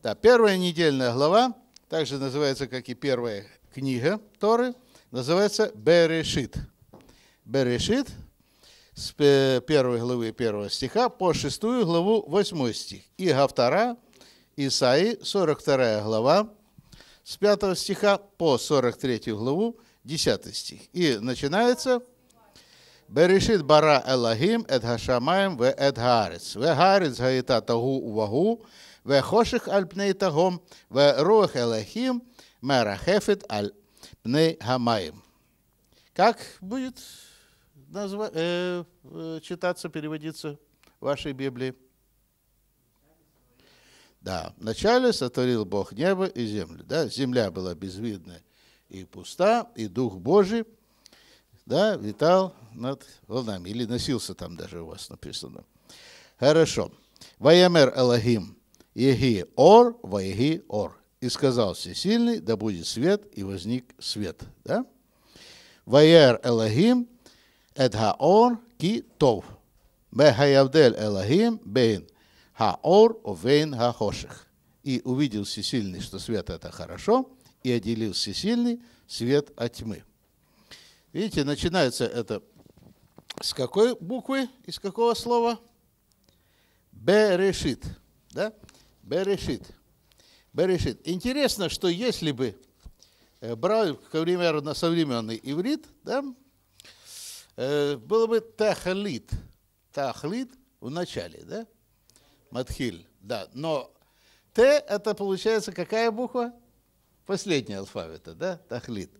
Да, первая недельная глава, также называется, как и первая книга Торы, называется Берешит. Берешит с э, первой главы первого стиха по шестую главу восьмой стих. И Гавтара, Исаи, 42 глава, с пятого стиха по 43 главу, 10 стих. И начинается Берешит бара Элагим, Эдгашамаем, В Эдгарец. В Гарец Гаита Тагу Увагу, вехоших аль пней тагом, верух элахим, мерахефет аль пней гамаем. Как будет назва- э, э, читаться, переводиться в вашей Библии? Да, вначале сотворил Бог небо и землю. Да? Земля была безвидна и пуста, и Дух Божий да, витал над волнами, или носился там даже у вас написано. Хорошо. Ваямер элохим Еги ор, вайги ор. И сказал всесильный, да будет свет, и возник свет. Да? Вайер Элогим, эдха ор ки тов. Мехаявдель Элогим, бейн ор овейн хоших. И увидел всесильный, что свет это хорошо, и отделил всесильный свет от тьмы. Видите, начинается это с какой буквы, из какого слова? Берешит. Да? Берешит. Берешит. Интересно, что если бы э, брали, к примеру, на современный иврит, да, э, было бы тахлит. Тахлит в начале, да? Матхиль, да. Но Т это получается какая буква? Последняя алфавита, да? Тахлит.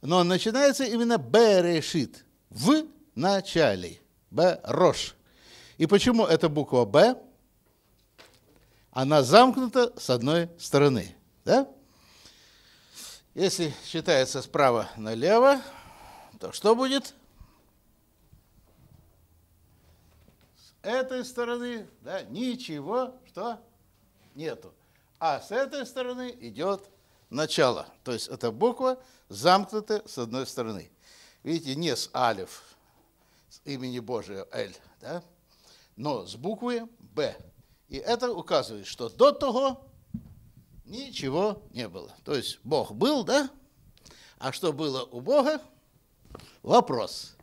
Но начинается именно Берешит. В начале. Б. Рош. И почему эта буква Б? она замкнута с одной стороны. Да? Если считается справа налево, то что будет? С этой стороны да, ничего, что нету. А с этой стороны идет начало. То есть эта буква замкнута с одной стороны. Видите, не с алиф, с имени Божия, Эль, да? но с буквы Б. И это указывает, что до того ничего не было. То есть Бог был, да? А что было у Бога? Вопрос.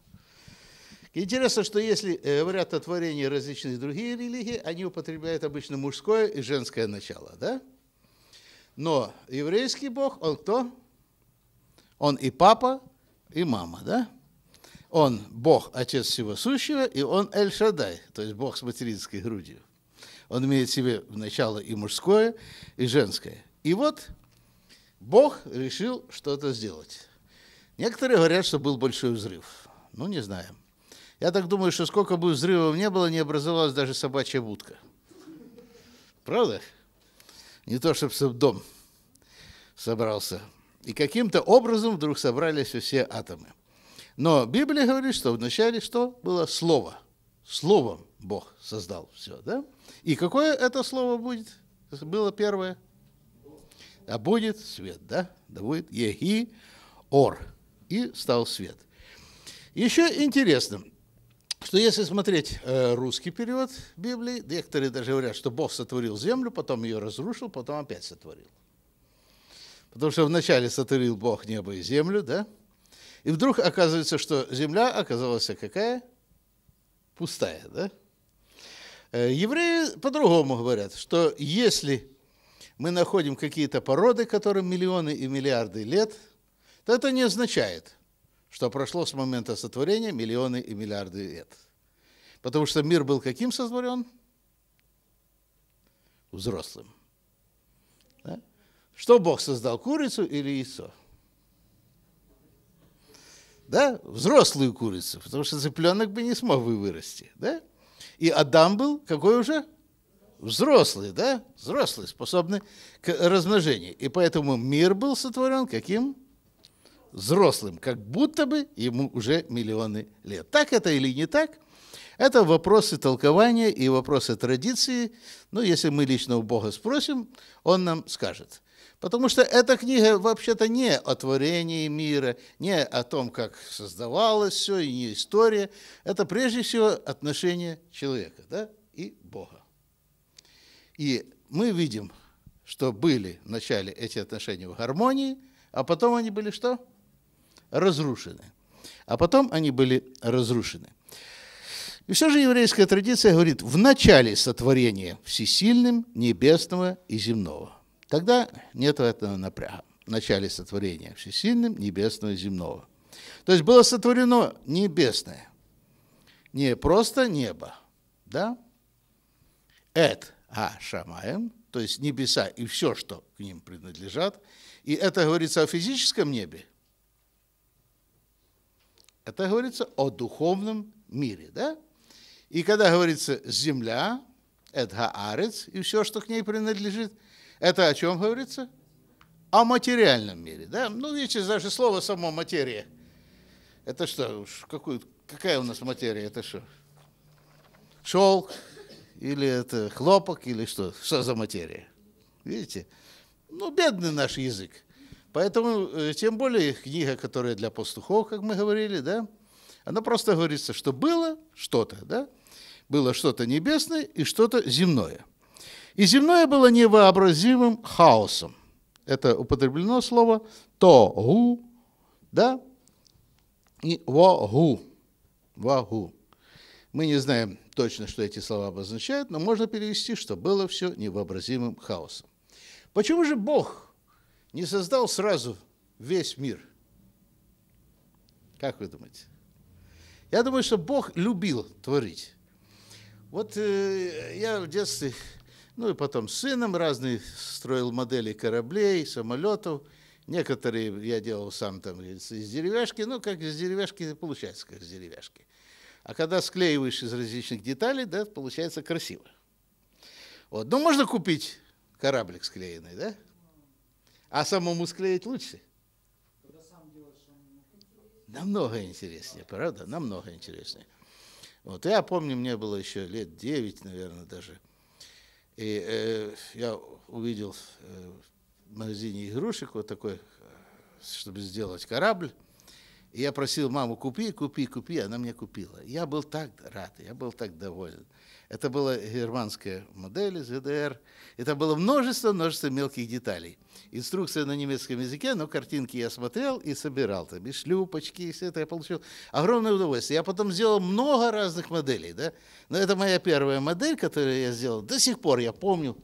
Интересно, что если э, говорят о творении различных другие религии, они употребляют обычно мужское и женское начало, да? Но еврейский Бог, он кто? Он и папа, и мама, да? Он Бог, Отец Всего Сущего, и он Эль-Шадай, то есть Бог с материнской грудью. Он имеет в себе начало и мужское, и женское. И вот Бог решил что-то сделать. Некоторые говорят, что был большой взрыв. Ну, не знаем. Я так думаю, что сколько бы взрывов не было, не образовалась даже собачья будка. Правда? Не то, чтобы дом собрался. И каким-то образом вдруг собрались все атомы. Но Библия говорит, что вначале что? Было слово – Словом Бог создал все, да? И какое это слово будет? Было первое. А будет свет, да? Да будет Еги Ор. И стал свет. Еще интересно, что если смотреть э, русский период Библии, некоторые даже говорят, что Бог сотворил землю, потом ее разрушил, потом опять сотворил. Потому что вначале сотворил Бог небо и землю, да? И вдруг оказывается, что земля оказалась какая? пустая, да? Евреи по-другому говорят, что если мы находим какие-то породы, которым миллионы и миллиарды лет, то это не означает, что прошло с момента сотворения миллионы и миллиарды лет. Потому что мир был каким сотворен? Взрослым. Да? Что Бог создал, курицу или яйцо? да, взрослую курицу, потому что цыпленок бы не смог бы вырасти, да? И Адам был какой уже? Взрослый, да? Взрослый, способный к размножению. И поэтому мир был сотворен каким? Взрослым, как будто бы ему уже миллионы лет. Так это или не так? Это вопросы толкования и вопросы традиции. Но ну, если мы лично у Бога спросим, он нам скажет – Потому что эта книга вообще-то не о творении мира, не о том, как создавалось все, и не история. Это прежде всего отношение человека да, и Бога. И мы видим, что были вначале эти отношения в гармонии, а потом они были что? Разрушены. А потом они были разрушены. И все же еврейская традиция говорит, в начале сотворения всесильным небесного и земного. Тогда нет этого напряга. В начале сотворения всесильным, небесного и земного. То есть было сотворено небесное. Не просто небо, да? Эт а шамаем, то есть небеса и все, что к ним принадлежат. И это говорится о физическом небе. Это говорится о духовном мире, да? И когда говорится земля, это арец и все, что к ней принадлежит – это о чем говорится? О материальном мире. Да? Ну, видите, даже слово само материя. Это что? какую, какая у нас материя? Это что? Шелк? Или это хлопок? Или что? Что за материя? Видите? Ну, бедный наш язык. Поэтому, э, тем более, книга, которая для пастухов, как мы говорили, да, она просто говорится, что было что-то, да, было что-то небесное и что-то земное – и земное было невообразимым хаосом. Это употреблено слово тогу, да, и вагу, вагу. Мы не знаем точно, что эти слова обозначают, но можно перевести, что было все невообразимым хаосом. Почему же Бог не создал сразу весь мир? Как вы думаете? Я думаю, что Бог любил творить. Вот э, я в детстве ну и потом с сыном разные строил модели кораблей, самолетов. Некоторые я делал сам там из деревяшки, ну как из деревяшки получается, как из деревяшки. А когда склеиваешь из различных деталей, да, получается красиво. Вот, ну можно купить кораблик склеенный, да? А самому склеить лучше. Намного интереснее, правда? Намного интереснее. Вот, я помню, мне было еще лет 9, наверное, даже. И э, я увидел э, в магазине игрушек вот такой, э, чтобы сделать корабль. И я просил маму, купи, купи, купи, она мне купила. Я был так рад, я был так доволен. Это была германская модель из ГДР. Это было множество-множество мелких деталей. Инструкция на немецком языке, но картинки я смотрел и собирал. Там и шлюпочки, и все это я получил. Огромное удовольствие. Я потом сделал много разных моделей. Да? Но это моя первая модель, которую я сделал. До сих пор я помню,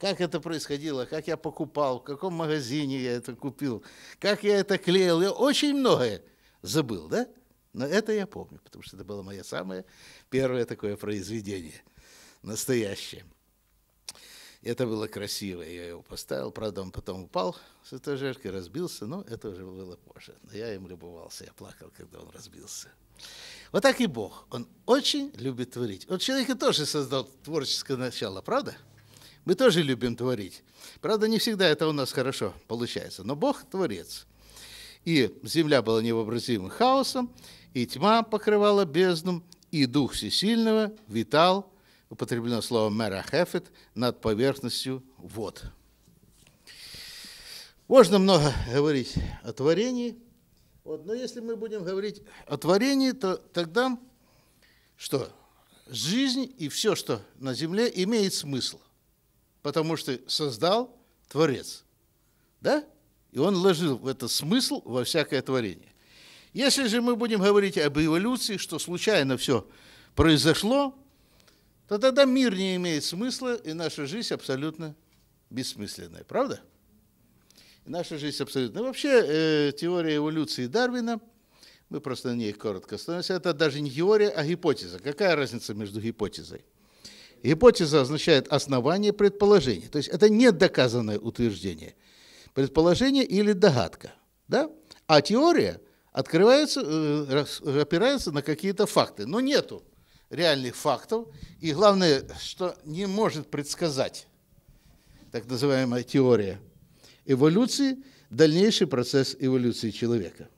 как это происходило, как я покупал, в каком магазине я это купил, как я это клеил. Я очень многое. Забыл, да? Но это я помню, потому что это было мое самое первое такое произведение, настоящее. Это было красиво, я его поставил, правда, он потом упал с этажерки, разбился, но это уже было позже. Но я им любовался, я плакал, когда он разбился. Вот так и Бог, он очень любит творить. Вот человека тоже создал творческое начало, правда? Мы тоже любим творить. Правда, не всегда это у нас хорошо получается, но Бог – творец. И земля была невообразимым хаосом, и тьма покрывала бездну, и дух всесильного витал, употреблено слово Мэра «мерахефет», над поверхностью вод. Можно много говорить о творении, вот, но если мы будем говорить о творении, то тогда что? Жизнь и все, что на земле, имеет смысл, потому что создал Творец. Да? И он вложил в это смысл во всякое творение. Если же мы будем говорить об эволюции, что случайно все произошло, то тогда мир не имеет смысла, и наша жизнь абсолютно бессмысленная. Правда? И наша жизнь абсолютно... Ну, вообще, э, теория эволюции Дарвина, мы просто на ней коротко остановимся, это даже не теория, а гипотеза. Какая разница между гипотезой? Гипотеза означает основание предположения, то есть это доказанное утверждение – предположение или догадка. Да? А теория открывается, э, опирается на какие-то факты. Но нету реальных фактов. И главное, что не может предсказать так называемая теория эволюции, дальнейший процесс эволюции человека.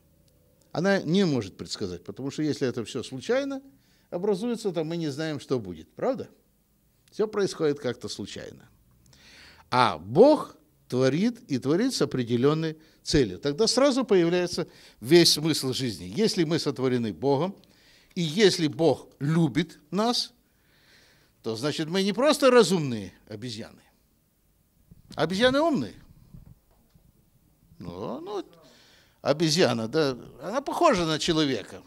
Она не может предсказать, потому что если это все случайно образуется, то мы не знаем, что будет. Правда? Все происходит как-то случайно. А Бог творит и творит с определенной целью. Тогда сразу появляется весь смысл жизни. Если мы сотворены Богом, и если Бог любит нас, то значит мы не просто разумные обезьяны. Обезьяны умные. Ну, ну, обезьяна, да, она похожа на человека.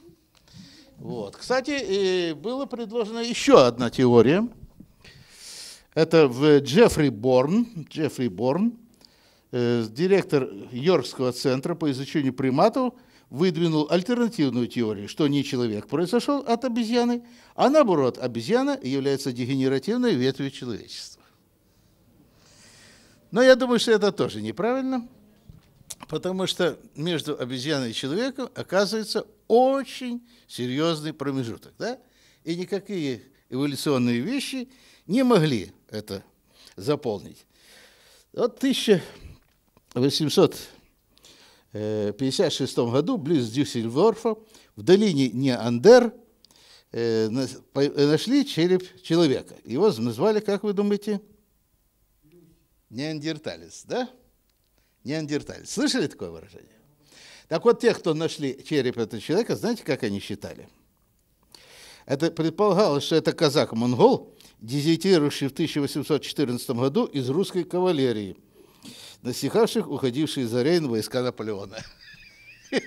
Вот. Кстати, и было предложена еще одна теория. Это в Джеффри Борн. Джеффри Борн Э, директор Йоркского центра по изучению приматов выдвинул альтернативную теорию, что не человек произошел от обезьяны, а наоборот, обезьяна является дегенеративной ветвью человечества. Но я думаю, что это тоже неправильно, потому что между обезьяной и человеком оказывается очень серьезный промежуток. Да? И никакие эволюционные вещи не могли это заполнить. Вот 1000 856 э, году близ Дюссельдорфа в долине Неандер э, нашли череп человека. Его назвали, как вы думаете, неандерталец, да? Неандерталец. Слышали такое выражение? Так вот, те, кто нашли череп этого человека, знаете, как они считали? Это предполагалось, что это казак-монгол, дезертирующий в 1814 году из русской кавалерии – настигавших уходившие за Рейн войска Наполеона.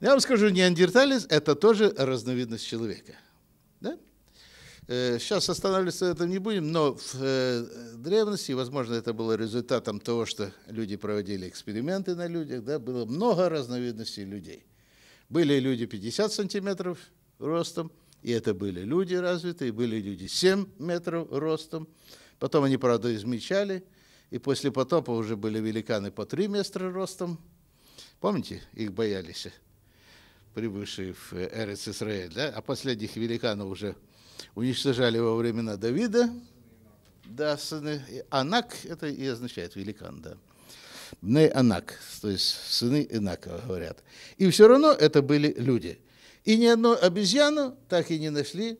Я вам скажу, неандерталец – это тоже разновидность человека. Да? Э, сейчас останавливаться на этом не будем, но в э, древности, возможно, это было результатом того, что люди проводили эксперименты на людях, да, было много разновидностей людей. Были люди 50 сантиметров ростом, и это были люди развитые, были люди 7 метров ростом, Потом они, правда, измельчали, и после потопа уже были великаны по три метра ростом. Помните, их боялись, прибывшие в Эрец Исраэль, да? А последних великанов уже уничтожали во времена Давида. Да, сыны. Анак это и означает великан, да. Бней Анак, то есть сыны Инака говорят. И все равно это были люди. И ни одну обезьяну так и не нашли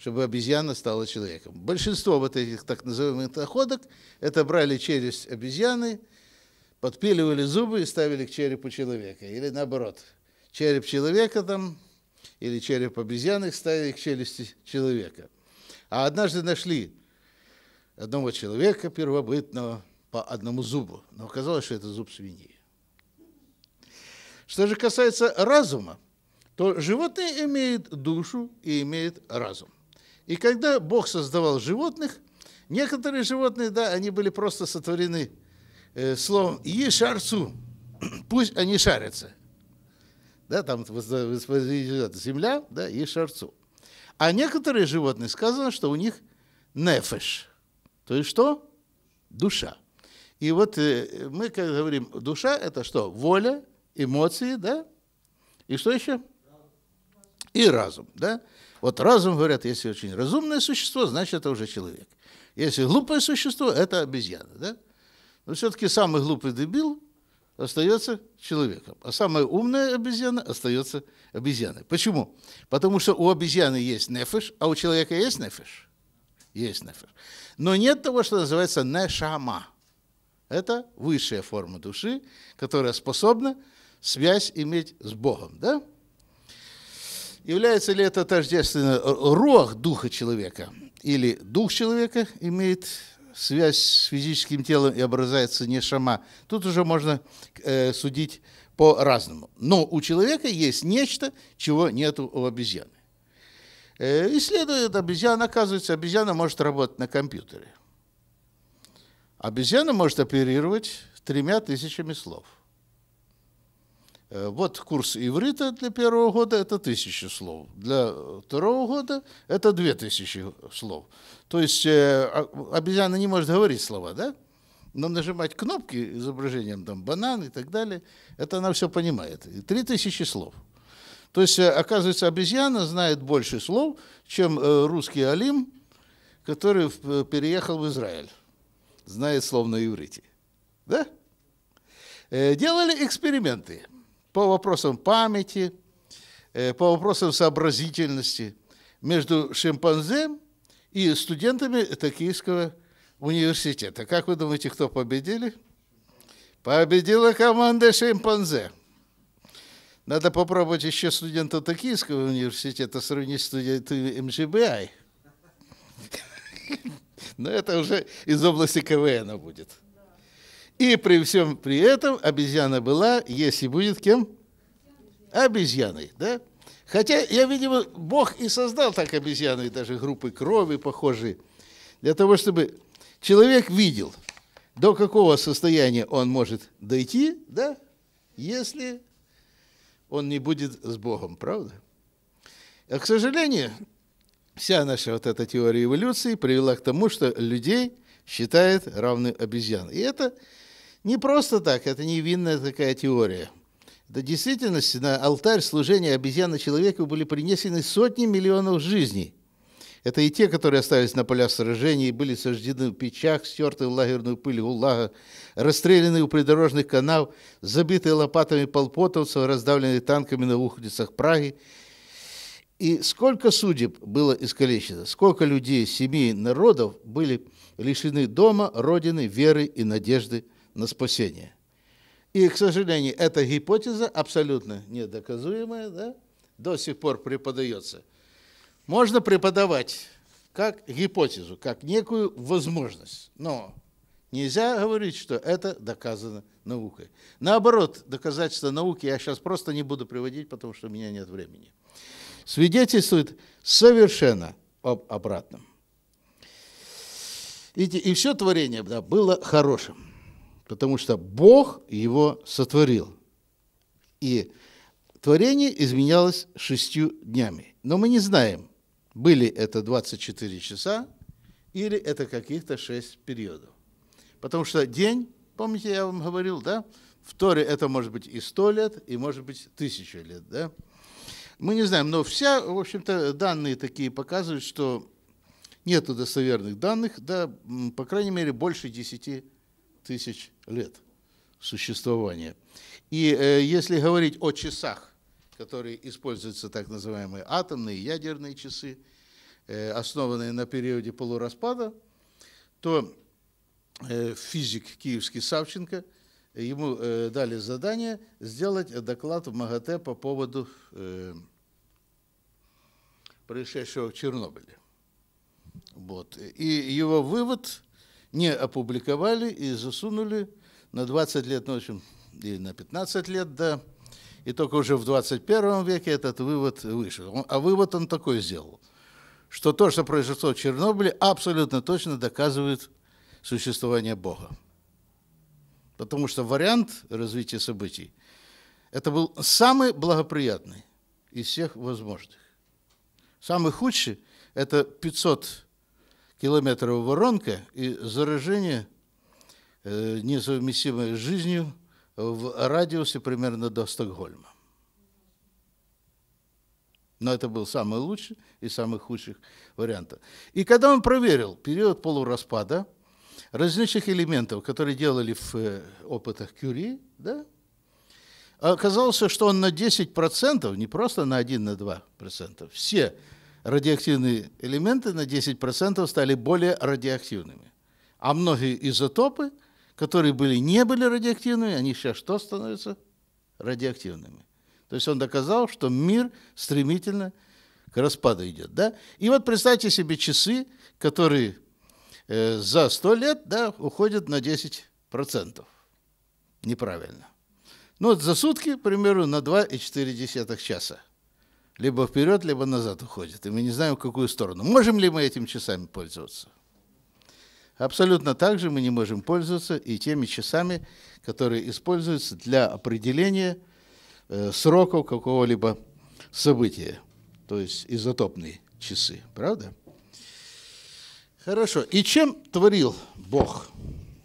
чтобы обезьяна стала человеком. Большинство вот этих так называемых находок это брали челюсть обезьяны, подпиливали зубы и ставили к черепу человека. Или наоборот, череп человека там, или череп обезьяны ставили к челюсти человека. А однажды нашли одного человека первобытного по одному зубу, но оказалось, что это зуб свиньи. Что же касается разума, то животные имеют душу и имеют разум. И когда Бог создавал животных, некоторые животные, да, они были просто сотворены э, словом шарцу, пусть они шарятся. Да, там земля, да, и шарцу. А некоторые животные сказано, что у них нефеш, то есть что? Душа. И вот э, мы, как говорим, душа – это что? Воля, эмоции, да? И что еще? И разум, да? Вот разум, говорят, если очень разумное существо, значит, это уже человек. Если глупое существо, это обезьяна, да? Но все-таки самый глупый дебил остается человеком, а самая умная обезьяна остается обезьяной. Почему? Потому что у обезьяны есть нефиш, а у человека есть нефиш? Есть нефиш. Но нет того, что называется нешама. Это высшая форма души, которая способна связь иметь с Богом, да? Является ли это тождественно э, рог духа человека? Или дух человека имеет связь с физическим телом и образуется не шама? Тут уже можно э, судить по-разному. Но у человека есть нечто, чего нет у обезьяны. Э, исследует обезьяна, оказывается, обезьяна может работать на компьютере. Обезьяна может оперировать тремя тысячами слов – вот курс иврита для первого года – это тысяча слов, для второго года – это две тысячи слов. То есть а, обезьяна не может говорить слова, да? Но ну, нажимать кнопки изображением там банан и так далее, это она все понимает. Три тысячи слов. То есть, оказывается, обезьяна знает больше слов, чем русский Алим, который переехал в Израиль. Знает слов на иврите. Да? Делали эксперименты по вопросам памяти, э, по вопросам сообразительности между шимпанзе и студентами Токийского университета. Как вы думаете, кто победили? Победила команда шимпанзе. Надо попробовать еще студента Токийского университета сравнить с студентами МГБИ. Но это уже из области КВН будет. И при всем при этом обезьяна была, если будет кем? Обезьяной, да? Хотя, я, видимо, Бог и создал так обезьяны и даже группы крови похожие, для того, чтобы человек видел, до какого состояния он может дойти, да, если он не будет с Богом, правда? А, к сожалению, вся наша вот эта теория эволюции привела к тому, что людей считает равным обезьян. И это не просто так, это невинная такая теория. До действительно, на алтарь служения обезьяны человеку были принесены сотни миллионов жизней. Это и те, которые остались на полях сражений, и были сожжены в печах, стерты в лагерную пыль гулага, расстреляны у придорожных канав, забиты лопатами полпотовцев, раздавлены танками на улицах Праги. И сколько судеб было искалечено, сколько людей, семей, народов были лишены дома, родины, веры и надежды – на спасение. И, к сожалению, эта гипотеза абсолютно недоказуемая, да, до сих пор преподается. Можно преподавать как гипотезу, как некую возможность, но нельзя говорить, что это доказано наукой. Наоборот, доказательства науки я сейчас просто не буду приводить, потому что у меня нет времени. Свидетельствует совершенно об обратном. И, и все творение да, было хорошим потому что Бог его сотворил. И творение изменялось шестью днями. Но мы не знаем, были это 24 часа или это каких-то шесть периодов. Потому что день, помните, я вам говорил, да? В Торе это может быть и сто лет, и может быть тысяча лет, да? Мы не знаем, но все, в общем-то, данные такие показывают, что нет достоверных данных, да, по крайней мере, больше 10 тысяч лет существования. И э, если говорить о часах, которые используются, так называемые атомные, ядерные часы, э, основанные на периоде полураспада, то э, физик киевский Савченко, э, ему э, дали задание сделать доклад в МАГАТЭ по поводу э, происшедшего в Чернобыле. Вот. И его вывод – не опубликовали и засунули на 20 лет, ну, в общем, или на 15 лет, да. И только уже в 21 веке этот вывод вышел. А вывод он такой сделал, что то, что произошло в Чернобыле, абсолютно точно доказывает существование Бога. Потому что вариант развития событий – это был самый благоприятный из всех возможных. Самый худший – это 500 километров воронка и заражение, э, несовместимое с жизнью, в радиусе примерно до Стокгольма. Но это был самый лучший и самый худший вариант. И когда он проверил период полураспада различных элементов, которые делали в э, опытах Кюри, да, оказалось, что он на 10%, не просто на 1, на 2%, все радиоактивные элементы на 10% стали более радиоактивными. А многие изотопы, которые были, не были радиоактивными, они сейчас что становятся? Радиоактивными. То есть он доказал, что мир стремительно к распаду идет. Да? И вот представьте себе часы, которые э, за 100 лет да, уходят на 10%. Неправильно. Ну, вот за сутки, к примеру, на 2,4 часа либо вперед, либо назад уходит, и мы не знаем, в какую сторону. Можем ли мы этим часами пользоваться? Абсолютно так же мы не можем пользоваться и теми часами, которые используются для определения э, сроков какого-либо события, то есть изотопные часы, правда? Хорошо. И чем творил Бог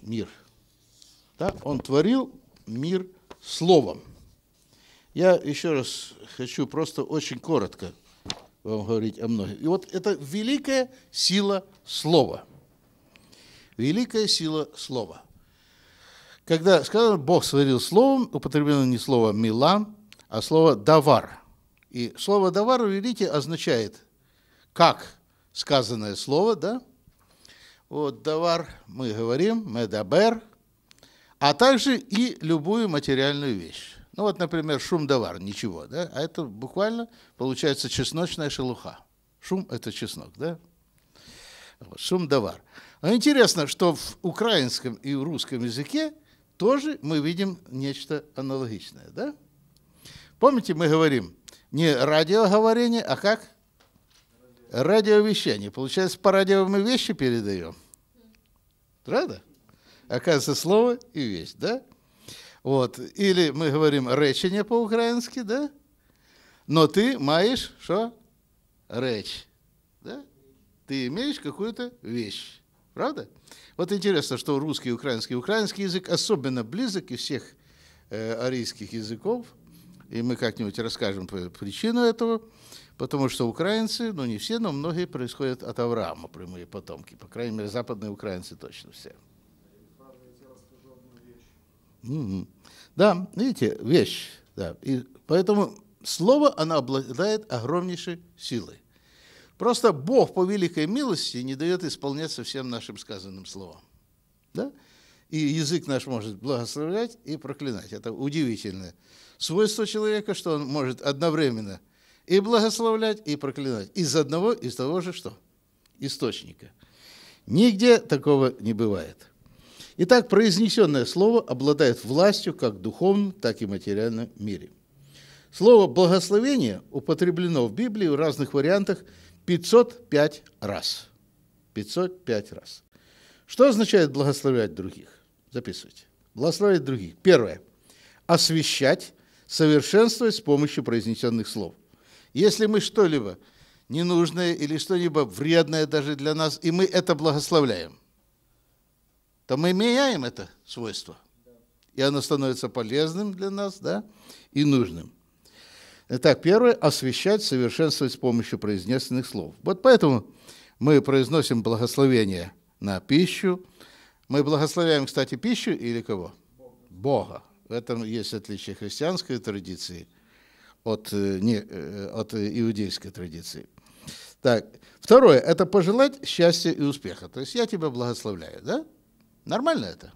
мир? Да? Он творил мир словом. Я еще раз хочу просто очень коротко вам говорить о многих. И вот это великая сила слова. Великая сила слова. Когда сказано «Бог сотворил словом», употреблено не слово «милан», а слово «давар». И слово «давар» в иврите означает «как сказанное слово», да? Вот «давар» мы говорим, «медабер», а также и любую материальную вещь. Ну вот, например, шум давар, ничего, да? А это буквально получается чесночная шелуха. Шум – это чеснок, да? Вот, шум давар. Но интересно, что в украинском и русском языке тоже мы видим нечто аналогичное, да? Помните, мы говорим не радиоговорение, а как? Радиовещание. Получается, по радио мы вещи передаем. Правда? Оказывается, слово и вещь, да? Вот, Или ми говоримо речення по украински, да? но ты маешь, что Речь. Да? Ты имеешь какую-то вещь. Правда? Вот интересно, что русский, и украинский, украинский язык особенно близок из всех э, арийских языков, и мы как-нибудь расскажем причину этого, потому что украинцы, ну не все, но многие происходят от Авраама, прямые потомки, по крайней мере, западные украинцы точно все. Mm-hmm. Да, видите, вещь. Да. И поэтому слово, оно обладает огромнейшей силой. Просто Бог по великой милости не дает исполняться всем нашим сказанным словам. Да? И язык наш может благословлять и проклинать. Это удивительное свойство человека, что он может одновременно и благословлять, и проклинать. Из одного, из того же что? Источника. Нигде такого не бывает. Итак, произнесенное слово обладает властью как в духовном, так и в материальном мире. Слово «благословение» употреблено в Библии в разных вариантах 505 раз. 505 раз. Что означает благословлять других? Записывайте. Благословлять других. Первое. Освещать, совершенствовать с помощью произнесенных слов. Если мы что-либо ненужное или что-либо вредное даже для нас, и мы это благословляем – то мы меняем это свойство. И оно становится полезным для нас, да, и нужным. Итак, первое – освещать, совершенствовать с помощью произнесенных слов. Вот поэтому мы произносим благословение на пищу. Мы благословляем, кстати, пищу или кого? Бога. В этом есть отличие христианской традиции от, э, не, э, от иудейской традиции. Так, второе – это пожелать счастья и успеха. То есть я тебя благословляю, да? Нормально это?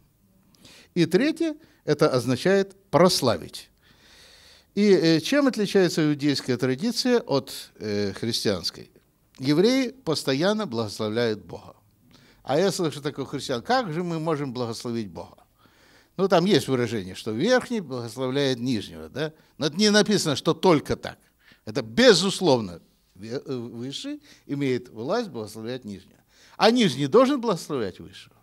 И третье, это означает прославить. И э, чем отличается иудейская традиция от э, христианской? Евреи постоянно благословляют Бога. А я слышу такого христиан, как же мы можем благословить Бога? Ну, там есть выражение, что верхний благословляет нижнего, да? Но это не написано, что только так. Это безусловно э, выше имеет власть благословлять нижнего. А нижний должен благословлять высшего.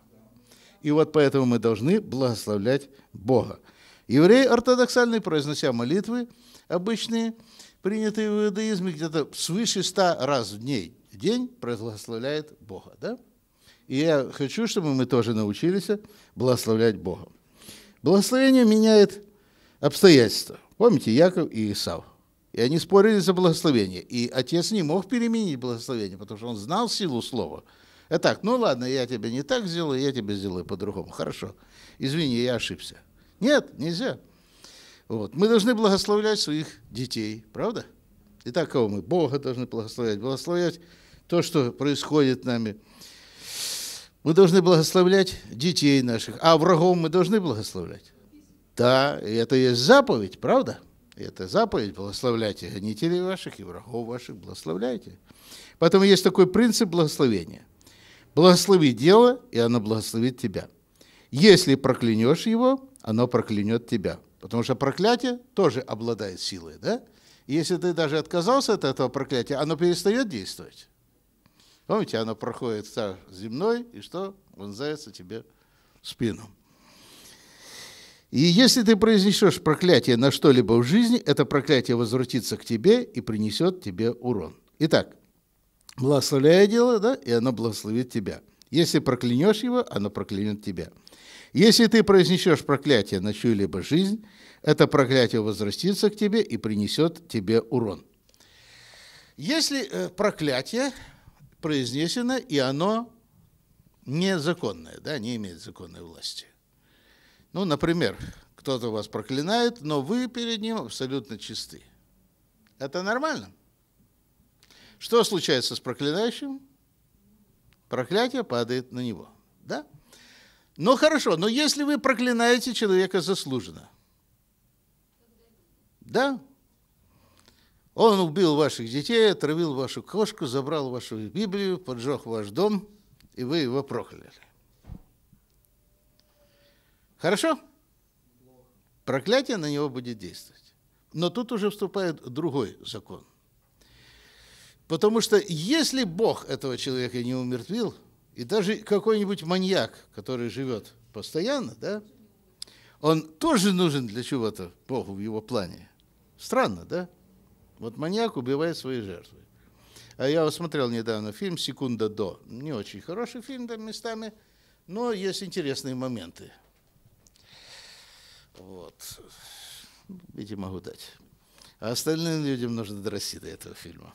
И вот поэтому мы должны благословлять Бога. Еврей ортодоксальный, произнося молитвы обычные, принятые в иудаизме, где-то свыше ста раз в день, день благословляет Бога. Да? И я хочу, чтобы мы тоже научились благословлять Бога. Благословение меняет обстоятельства. Помните, Яков и Исав. И они спорили за благословение. И отец не мог переменить благословение, потому что он знал силу слова – а ну ладно, я тебе не так сделаю, я тебе сделаю по-другому. Хорошо. Извини, я ошибся. Нет, нельзя. Вот. Мы должны благословлять своих детей, правда? Итак, кого мы? Бога должны благословлять. Благословлять то, что происходит нами. Мы должны благословлять детей наших, а врагов мы должны благословлять. Да, и это есть заповедь, правда? это заповедь, благословляйте гонителей ваших и врагов ваших, благословляйте. Потом есть такой принцип благословения – Благослови дело, и оно благословит тебя. Если проклянешь его, оно проклянет тебя. Потому что проклятие тоже обладает силой, да? И если ты даже отказался от этого проклятия, оно перестает действовать. Помните, оно проходит стаж земной, и что? Он Вонзается тебе в спину. И если ты произнесешь проклятие на что-либо в жизни, это проклятие возвратится к тебе и принесет тебе урон. Итак, благословляя дело, да, и оно благословит тебя. Если проклянешь его, оно проклянет тебя. Если ты произнесешь проклятие на чью-либо жизнь, это проклятие возвратится к тебе и принесет тебе урон. Если э, проклятие произнесено, и оно незаконное, да, не имеет законной власти. Ну, например, кто-то вас проклинает, но вы перед ним абсолютно чисты. Это нормально? Что случается с проклинающим? Проклятие падает на него. Да? Ну хорошо, но если вы проклинаете человека заслуженно, да? Он убил ваших детей, отравил вашу кошку, забрал вашу Библию, поджег ваш дом, и вы его прокляли. Хорошо? Проклятие на него будет действовать. Но тут уже вступает другой закон – Потому что если Бог этого человека не умертвил, и даже какой-нибудь маньяк, который живет постоянно, да, он тоже нужен для чего-то Богу в его плане. Странно, да? Вот маньяк убивает свои жертвы. А я вот смотрел недавно фильм «Секунда до». Не очень хороший фильм да, местами, но есть интересные моменты. Вот. Видите, могу дать. А остальным людям нужно дорасти до этого фильма.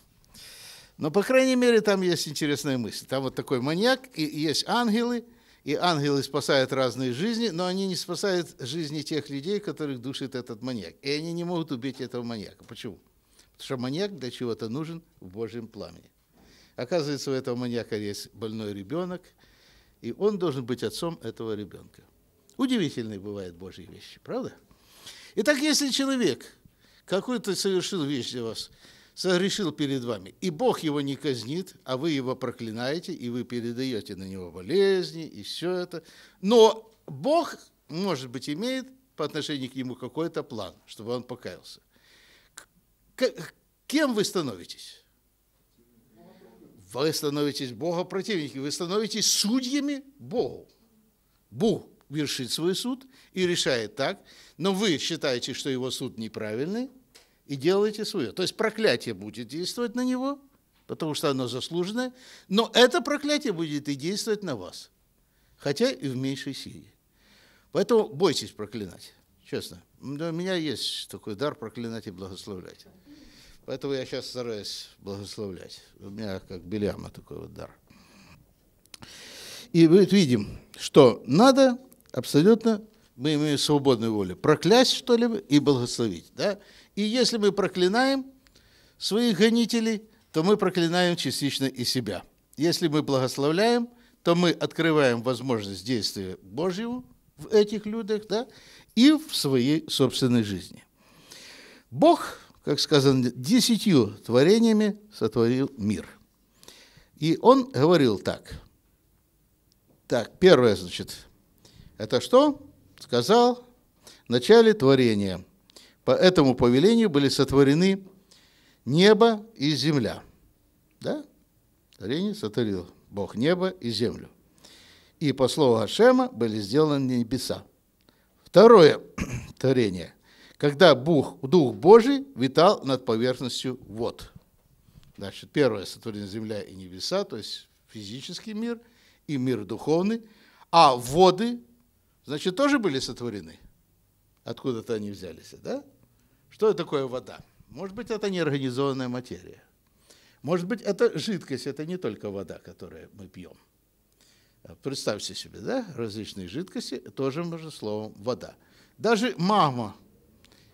Но, по крайней мере, там есть интересная мысль. Там вот такой маньяк, и есть ангелы, и ангелы спасают разные жизни, но они не спасают жизни тех людей, которых душит этот маньяк. И они не могут убить этого маньяка. Почему? Потому что маньяк для чего-то нужен в Божьем пламени. Оказывается, у этого маньяка есть больной ребенок, и он должен быть отцом этого ребенка. Удивительные бывают Божьи вещи, правда? Итак, если человек какую-то совершил вещь для вас, согрешил перед вами, и Бог его не казнит, а вы его проклинаете, и вы передаете на него болезни, и все это. Но Бог, может быть, имеет по отношению к нему какой-то план, чтобы он покаялся. Кем вы становитесь? Вы становитесь Бога противники, вы становитесь судьями Богу. Бог вершит свой суд и решает так, но вы считаете, что его суд неправильный, и делаете свое. То есть проклятие будет действовать на него, потому что оно заслуженное, но это проклятие будет и действовать на вас, хотя и в меньшей силе. Поэтому бойтесь проклинать, честно. у меня есть такой дар проклинать и благословлять. Поэтому я сейчас стараюсь благословлять. У меня как Беляма такой вот дар. И мы видим, что надо абсолютно, мы имеем свободную волю, проклясть что-либо и благословить. Да? И если мы проклинаем своих гонителей, то мы проклинаем частично и себя. Если мы благословляем, то мы открываем возможность действия Божьего в этих людях да, и в своей собственной жизни. Бог, как сказано, десятью творениями сотворил мир. И он говорил так. Так, первое, значит, это что? Сказал в начале творения – по этому повелению были сотворены небо и земля. Да? Творение сотворил Бог небо и землю. И по слову Ашема были сделаны небеса. Второе творение. Когда Бог, Дух Божий витал над поверхностью вод. Значит, первое сотворение земля и небеса, то есть физический мир и мир духовный. А воды, значит, тоже были сотворены. Откуда-то они взялись, да? Что такое вода? Может быть, это неорганизованная материя. Может быть, это жидкость, это не только вода, которую мы пьем. А, представьте себе, да, различные жидкости, тоже можно словом вода. Даже магма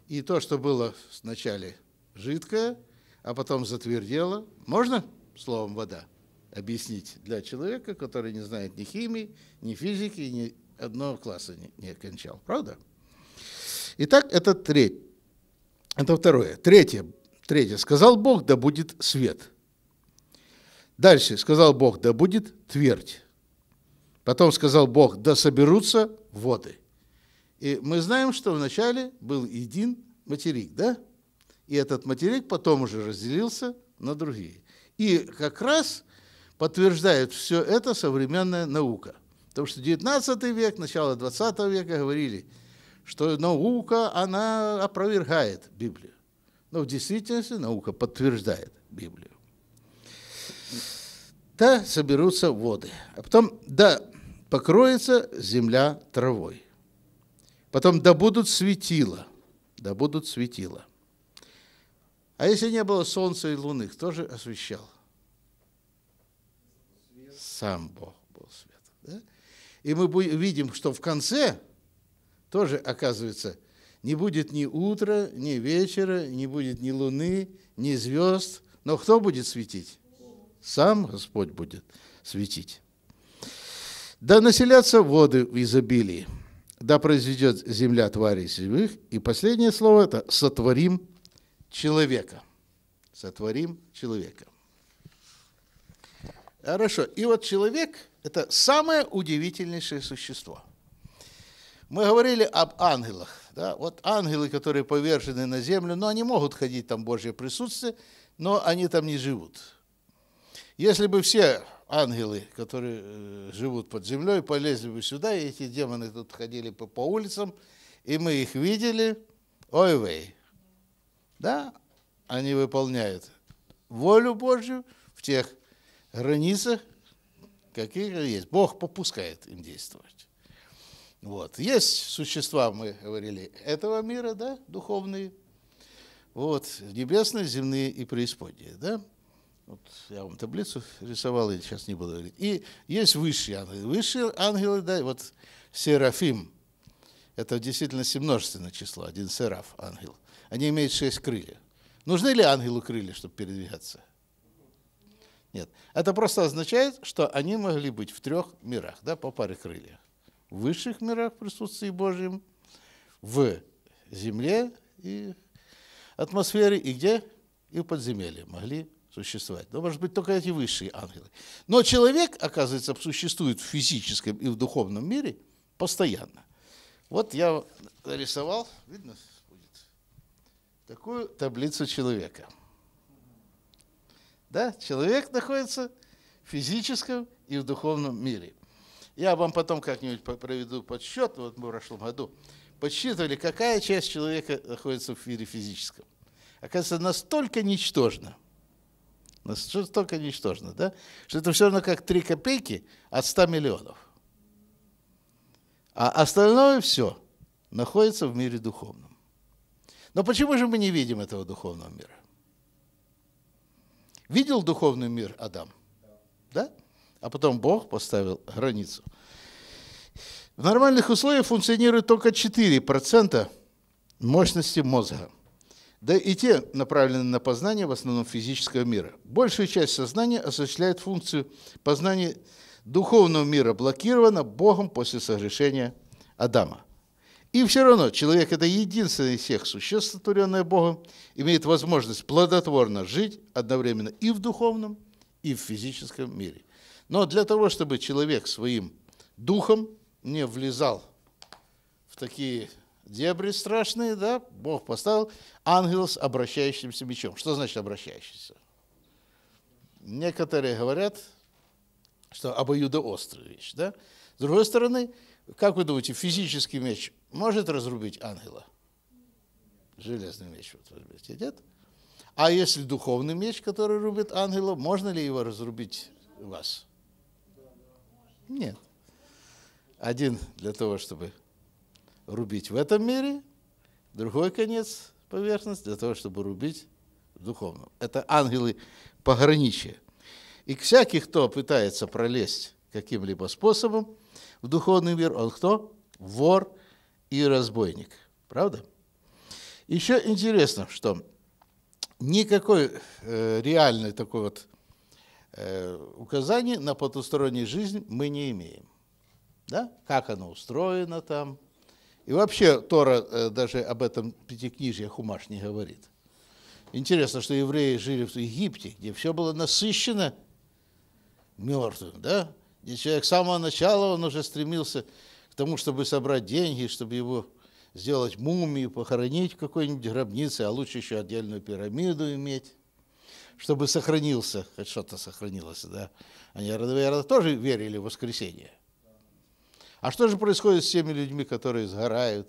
и то, что было вначале жидкое, а потом затвердело, можно словом вода объяснить для человека, который не знает ни химии, ни физики, ни одного класса не, не кончал, правда? Итак, это треть это второе. Третье. Третье. Сказал Бог, да будет свет. Дальше. Сказал Бог, да будет твердь. Потом сказал Бог, да соберутся воды. И мы знаем, что вначале был един материк, да? И этот материк потом уже разделился на другие. И как раз подтверждает все это современная наука. Потому что 19 век, начало 20 века говорили – что наука, она опровергает Библию. Но ну, в действительности наука подтверждает Библию. Да, соберутся воды. А потом, да, покроется земля травой. Потом, да будут светила. Да будут светила. А если не было солнца и луны, кто же освещал? Сам Бог был светом. Да? И мы видим, что в конце тоже, оказывается, не будет ни утра, ни вечера, не будет ни луны, ни звезд. Но кто будет светить? Сам Господь будет светить. Да населятся воды в изобилии, да произведет земля тварей земных. И последнее слово – это «сотворим человека». Сотворим человека. Хорошо. И вот человек – это самое удивительнейшее существо – мы говорили об ангелах. Да? Вот ангелы, которые повержены на землю, но они могут ходить там в Божье присутствие, но они там не живут. Если бы все ангелы, которые э, живут под землей, полезли бы сюда, и эти демоны тут ходили по, по улицам, и мы их видели, ой вей, да, они выполняют волю Божью в тех границах, какие есть. Бог попускает им действовать. Вот. Есть существа, мы говорили, этого мира, да, духовные, вот, небесные, земные и преисподние, да. Вот я вам таблицу рисовал, и сейчас не буду говорить. И есть высшие ангелы. Высшие ангелы, да, вот Серафим, это действительно действительности множественное число, один сераф, ангел. Они имеют шесть крыльев. Нужны ли ангелу крылья, чтобы передвигаться? Нет. Это просто означает, что они могли быть в трех мирах, да, по паре крыльев в высших мирах присутствии Божьем, в земле и атмосфере, и где? И в подземелье могли существовать. Но, может быть, только эти высшие ангелы. Но человек, оказывается, существует в физическом и в духовном мире постоянно. Вот я нарисовал, видно, будет, такую таблицу человека. Да, человек находится в физическом и в духовном мире. Я вам потом как-нибудь проведу подсчет, вот мы в прошлом году подсчитывали, какая часть человека находится в мире физическом. Оказывается, настолько ничтожно, настолько ничтожно, да, что это все равно как 3 копейки от 100 миллионов. А остальное все находится в мире духовном. Но почему же мы не видим этого духовного мира? Видел духовный мир Адам? Да? да? а потом Бог поставил границу. В нормальных условиях функционирует только 4% мощности мозга. Да и те направлены на познание в основном физического мира. Большую часть сознания осуществляет функцию познания духовного мира, блокирована Богом после согрешения Адама. И все равно человек – это единственный из всех существ, сотворенное Богом, имеет возможность плодотворно жить одновременно и в духовном, и в физическом мире. Но для того, чтобы человек своим духом не влезал в такие дебри страшные, да, Бог поставил ангел с обращающимся мечом. Что значит обращающийся? Некоторые говорят, что обоюдоострая вещь, да? С другой стороны, как вы думаете, физический меч может разрубить ангела? Железный меч, вот возьмите, нет? А если духовный меч, который рубит ангела, можно ли его разрубить вас? Нет. Один для того, чтобы рубить в этом мире, другой конец поверхность для того, чтобы рубить в духовном. Это ангелы пограничия. И всякий, кто пытается пролезть каким-либо способом в духовный мир, он кто? Вор и разбойник. Правда? Еще интересно, что никакой э, реальной такой вот Э, указаний на потустороннюю жизнь мы не имеем. Да? Как оно устроено там. И вообще Тора э, даже об этом пятикнижье Хумаш не говорит. Интересно, что евреи жили в Египте, где все было насыщено мертвым, да? Где человек с самого начала он уже стремился к тому, чтобы собрать деньги, чтобы его сделать мумию, похоронить в какой-нибудь гробнице, а лучше еще отдельную пирамиду иметь чтобы сохранился, хоть что-то сохранилось, да. Они, наверное, тоже верили в воскресение. А что же происходит с теми людьми, которые сгорают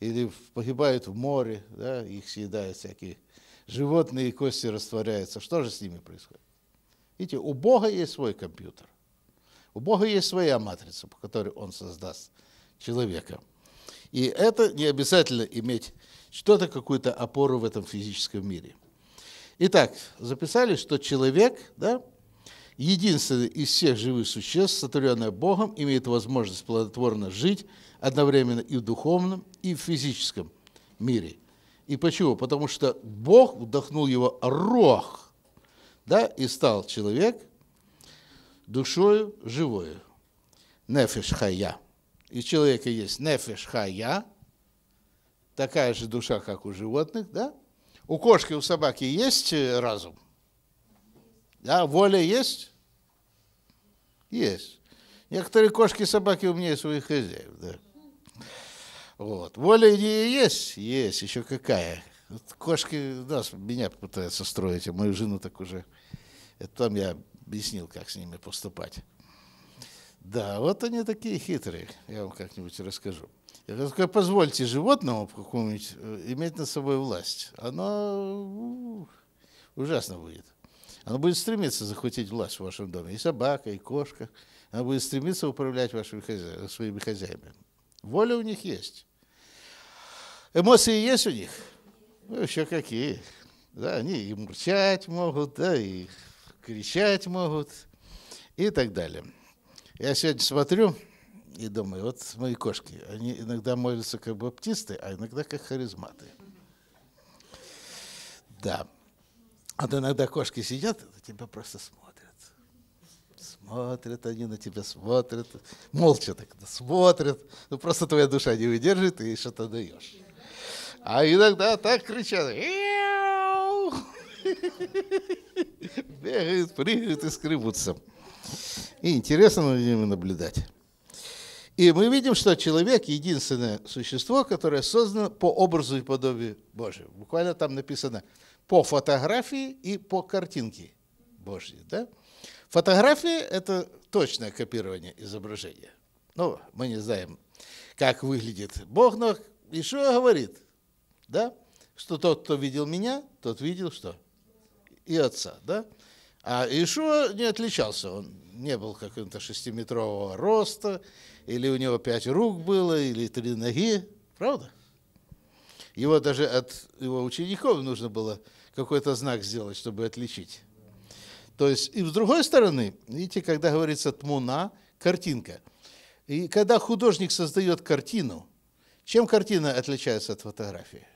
или погибают в море, да, их съедают всякие животные, кости растворяются. Что же с ними происходит? Видите, у Бога есть свой компьютер. У Бога есть своя матрица, по которой Он создаст человека. И это не обязательно иметь что-то, какую-то опору в этом физическом мире – Итак, записали, что человек, да, единственный из всех живых существ, сотворенное Богом, имеет возможность плодотворно жить одновременно и в духовном, и в физическом мире. И почему? Потому что Бог вдохнул его рог, да, и стал человек душою живою. Нефиш хая. И человека есть нефиш хая, такая же душа, как у животных, да, у кошки, у собаки есть э, разум? Да, воля есть? Есть. Некоторые кошки и собаки умнее своих хозяев, да. Вот. Воля не есть? Есть, еще какая. Вот кошки, да, меня пытаются строить, а мою жену так уже... Это там я объяснил, как с ними поступать. Да, вот они такие хитрые, я вам как-нибудь расскажу. Я говорю, позвольте животному какому-нибудь э, иметь над собой власть. Оно ужасно будет. Оно будет стремиться захватить власть в вашем доме. И собака, и кошка. оно будет стремиться управлять вашими хозя... своими хозяевами. Воля у них есть. Эмоции есть у них? Ну, еще какие. Да, они и мурчать могут, да, и кричать могут, и так далее. Я сегодня смотрю, и думаю, вот мои кошки, они иногда молятся как баптисты, а иногда как харизматы. Да. А то иногда кошки сидят, на тебя просто смотрят. Смотрят они на тебя, смотрят. Молча так смотрят. Ну, просто твоя душа не выдержит, и что-то даешь. А иногда так кричат. Бегают, прыгают и скребутся. И интересно за ними наблюдать. И мы видим, что человек – единственное существо, которое создано по образу и подобию Божьему. Буквально там написано по фотографии и по картинке Божьей. Да? Фотография – это точное копирование изображения. Ну, мы не знаем, как выглядит Бог, но Ишуа говорит, да, что тот, кто видел меня, тот видел что? И отца, да? А Ишуа не отличался, он не был каким-то шестиметрового роста, или у него пять рук было, или три ноги, правда? Его даже от его учеников нужно было какой-то знак сделать, чтобы отличить. То есть, и с другой стороны, видите, когда говорится «тмуна», картинка. И когда художник создает картину, чем картина отличается от фотографии?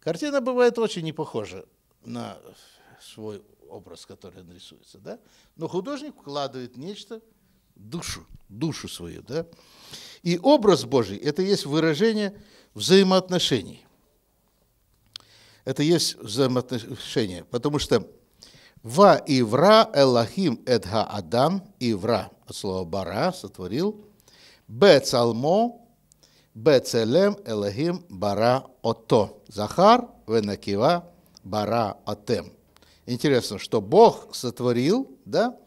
Картина бывает очень не похожа на свой образ, который нарисуется, да? Но художник вкладывает нечто – душу, душу свою, да? И образ Божий – это есть выражение взаимоотношений. Это есть взаимоотношения, потому что «Ва Ивра вра элахим эдга адам» Ивра от слова «бара» сотворил, «бе цалмо» бе целем элахим бара ото». Захар венакива бара отем. Интересно, что Бог сотворил, да,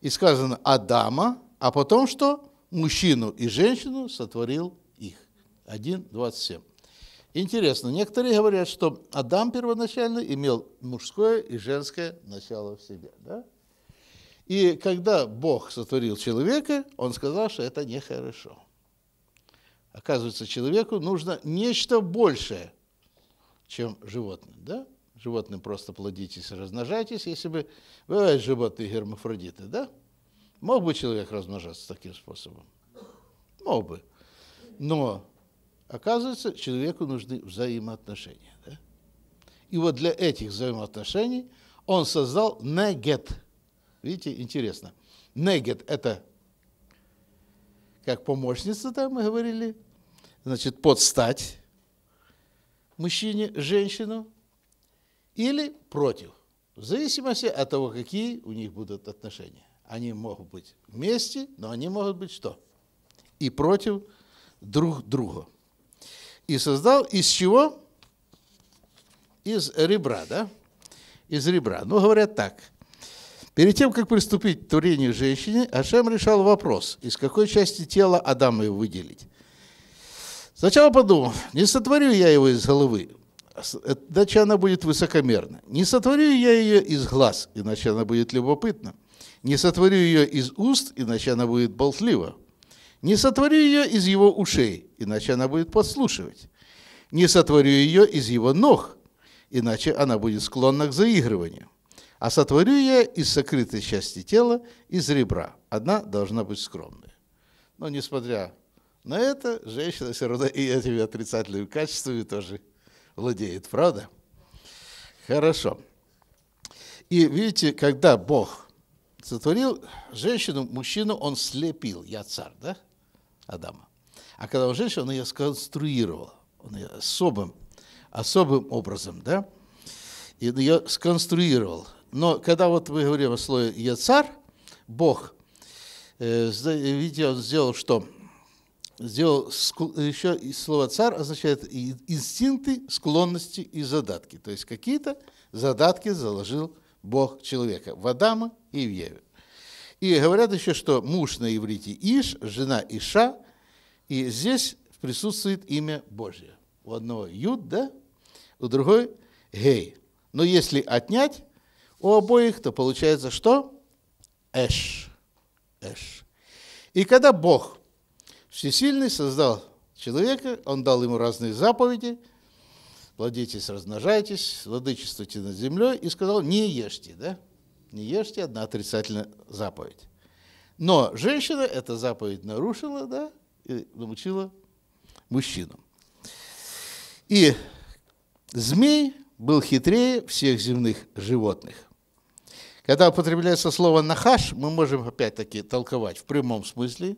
и сказано Адама, а потом что? Мужчину и женщину сотворил их. 1.27. Интересно, некоторые говорят, что Адам первоначально имел мужское и женское начало в себе. Да? И когда Бог сотворил человека, он сказал, что это нехорошо. Оказывается, человеку нужно нечто большее, чем животным. Да? Животным просто плодитесь, и размножайтесь, если бы... Бывают животные гермафродиты, да? Мог бы человек размножаться таким способом? Мог бы. Но, оказывается, человеку нужны взаимоотношения. Да? И вот для этих взаимоотношений он создал негет. Видите, интересно. Негет – это как помощница, там мы говорили, значит, подстать мужчине, женщину, или против, в зависимости от того, какие у них будут отношения. Они могут быть вместе, но они могут быть что? И против друг друга. И создал из чего? Из ребра, да? Из ребра. Ну, говорят так. Перед тем, как приступить к творению женщины, Ашем решал вопрос, из какой части тела Адама его выделить. Сначала подумал, не сотворю я его из головы, э, иначе она будет высокомерна. Не сотворю я ее из глаз, иначе она будет любопытна. Не сотворю ее из уст, иначе она будет болтлива. Не сотворю ее из его ушей, иначе она будет подслушивать. Не сотворю ее из его ног, иначе она будет склонна к заигрыванию. А сотворю я из сокрытой части тела, из ребра. Одна должна быть скромной. Но несмотря на это, женщина все равно и этими отрицательными качествами тоже владеет, правда? Хорошо. И видите, когда Бог сотворил женщину, мужчину, он слепил, я царь, да, Адама. А когда он женщина, он ее сконструировал, он ее особым, особым образом, да, и ее сконструировал. Но когда вот мы говорим о слове я царь, Бог, э, видите, он сделал что? Сделал еще и слово царь означает инстинкты, склонности и задатки. То есть какие-то задатки заложил Бог человека в Адама и в Еве. И говорят еще, что муж на иврите Иш, жена Иша, и здесь присутствует имя Божье. У одного Юд, да? У другой Гей. Но если отнять у обоих, то получается что? Эш. Эш. И когда Бог Всесильный создал человека, Он дал ему разные заповеди – плодитесь, размножайтесь, владычествуйте над землей, и сказал, не ешьте, да? Не ешьте, одна отрицательная заповедь. Но женщина эта заповедь нарушила, да, и научила мужчинам. И змей был хитрее всех земных животных. Когда употребляется слово «нахаш», мы можем опять-таки толковать в прямом смысле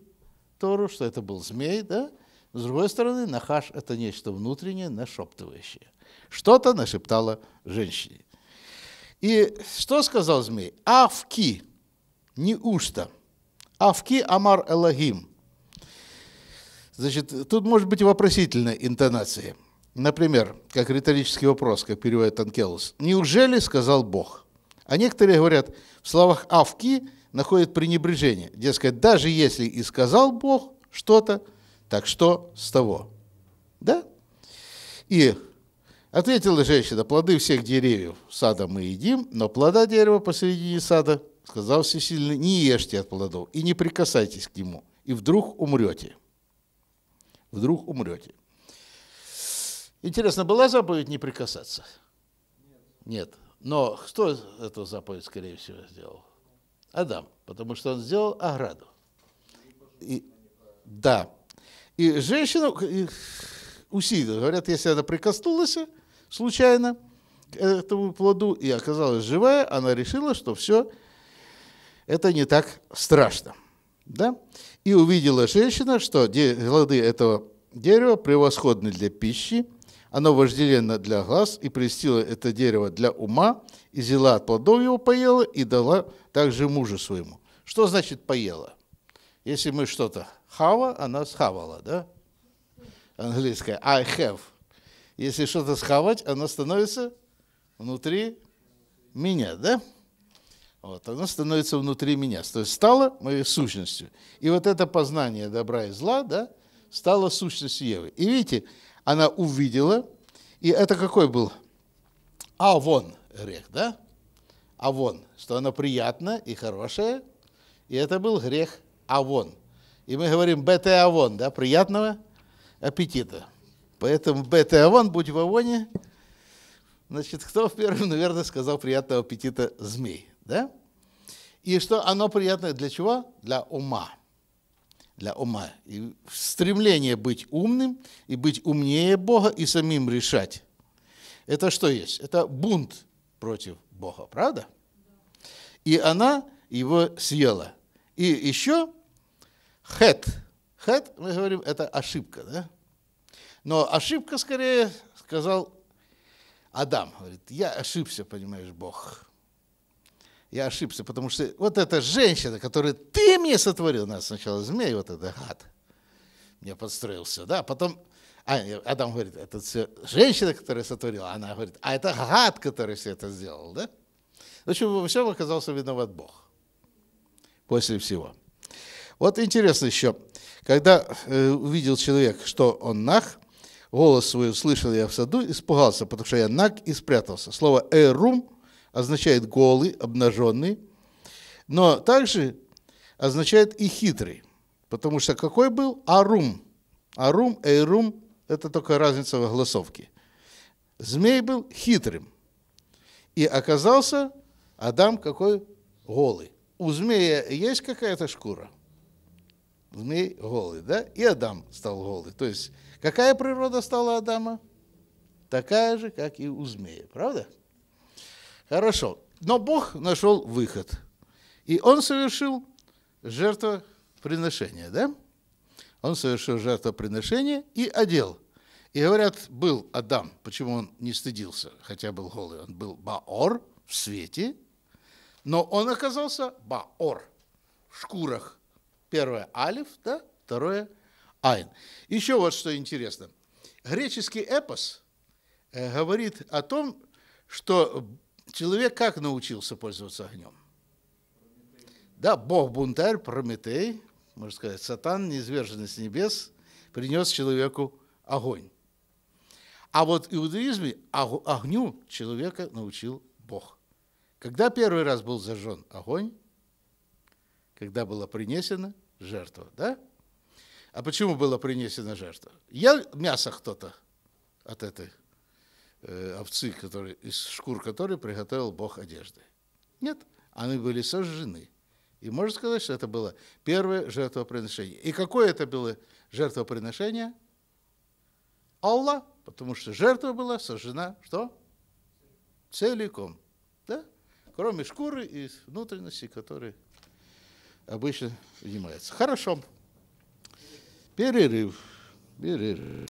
Тору, что это был змей, да, с другой стороны, нахаш – это нечто внутреннее, нашептывающее. Что-то нашептала женщине. И что сказал змей? Авки, не ушта. Авки амар элагим. Значит, тут может быть вопросительная интонация. Например, как риторический вопрос, как переводит Анкелус. «Неужели сказал Бог?» А некоторые говорят, в словах «авки» находят пренебрежение. Дескать, даже если и сказал Бог что-то, так что с того? Да? И ответила женщина, плоды всех деревьев сада мы едим, но плода дерева посередине сада, сказал Всесильный, не ешьте от плодов и не прикасайтесь к нему, и вдруг умрете. Вдруг умрете. Интересно, была заповедь не прикасаться? Нет. Но кто эту заповедь, скорее всего, сделал? Адам, потому что он сделал ограду. И, да, и женщина, э, усилила, говорят, если она прикоснулась э, случайно к этому плоду и оказалась живая, она решила, что все это не так страшно. Да? И увидела женщина, что плоды этого дерева превосходны для пищи, оно вожделенно для глаз, и престила это дерево для ума, и взяла от плодов его, поела, и дала также мужу своему. Что значит поела? Если мы что-то Хава, она схавала, да? Английская. I have. Если что-то схавать, она становится внутри меня, да? Вот, она становится внутри меня. То есть стала моей сущностью. И вот это познание добра и зла, да, стало сущностью Евы. И видите, она увидела, и это какой был? А вон грех, да? А вон, что она приятна и хорошая, и это был грех А вон. И мы говорим бета авон, да, приятного аппетита. Поэтому бета авон, будь в авоне. Значит, кто первым, наверное, сказал приятного аппетита змей, да? И что оно приятное для чего? Для ума. Для ума. И стремление быть умным и быть умнее Бога и самим решать. Это что есть? Это бунт против Бога, правда? И она его съела. И еще Хэт. Хэт, мы говорим, это ошибка, да? Но ошибка, скорее, сказал Адам. Говорит, я ошибся, понимаешь, Бог. Я ошибся, потому что вот эта женщина, которую ты мне сотворил, нас сначала змей, вот это гад, мне подстроил все, да, а потом а, Адам говорит, это все женщина, которая сотворила, она говорит, а это гад, который все это сделал, да? В общем, во всем оказался виноват Бог после всего. Вот интересно еще, когда э, увидел человек, что он нах, голос свой услышал я в саду, испугался, потому что я наг и спрятался. Слово «эрум» означает «голый», «обнаженный», но также означает и «хитрый», потому что какой был? «Арум». «Арум», «эйрум» – это только разница в огласовке. Змей был хитрым. И оказался Адам какой? Голый. У змея есть какая-то шкура? мы голы, да? И Адам стал голый. То есть какая природа стала Адама? Такая же, как и у змея, правда? Хорошо. Но Бог нашел выход. И он совершил жертвоприношение, да? Он совершил жертвоприношение и одел. И говорят, был Адам, почему он не стыдился, хотя был голый. Он был Баор в свете, но он оказался Баор в шкурах Первое – алиф, да? второе – айн. Еще вот что интересно. Греческий эпос э, говорит о том, что человек как научился пользоваться огнем? Да, бог-бунтарь, Прометей, можно сказать, сатан, неизверженный с небес, принес человеку огонь. А вот в иудаизме огню человека научил Бог. Когда первый раз был зажжен огонь, когда была принесена жертва, да? А почему была принесена жертва? Я мясо кто-то от этой э, овцы, который, из шкур которой приготовил Бог одежды. Нет, они были сожжены. И можно сказать, что это было первое жертвоприношение. И какое это было жертвоприношение? Аллах, потому что жертва была сожжена что? Целиком. Да? Кроме шкуры и внутренности, которые обычно занимается. Хорошо. Перерыв. Перерыв.